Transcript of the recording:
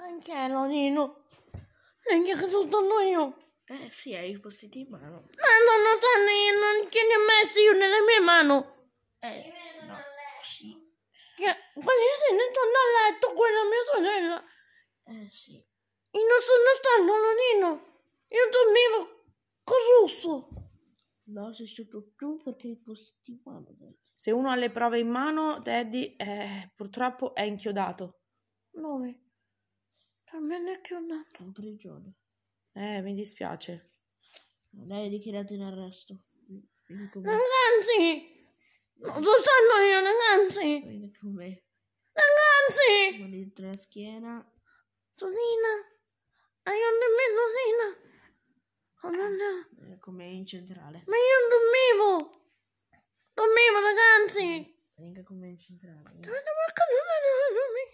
Anche Nino. Neanche che sono stato io. Eh sì, hai i postiti in mano. Ma non sono io, non che ne ho messo io nelle mie mani. Eh, no, sì. Che, quando io sono tornato a letto, quella mia sorella. Eh sì. Io non sono stato, Nino. Io dormivo con Russo. No, sei stato tu perché hai postiti in mano. Se uno ha le prove in mano, Teddy, eh, purtroppo è inchiodato. 9. Per me neanche un anno. In prigione. Eh, mi dispiace. Lei è dichiarato in arresto. Come... Ragazzi! Non so stanno io, ragazzi! Vedi come... Ragazzi! Con dentro la schiena. Susina! Aiutami, Susina! Oh, no, no. Eh, come in centrale. Ma io dormivo! Dormivo, ragazzi! Venga come in centrale. non Eh.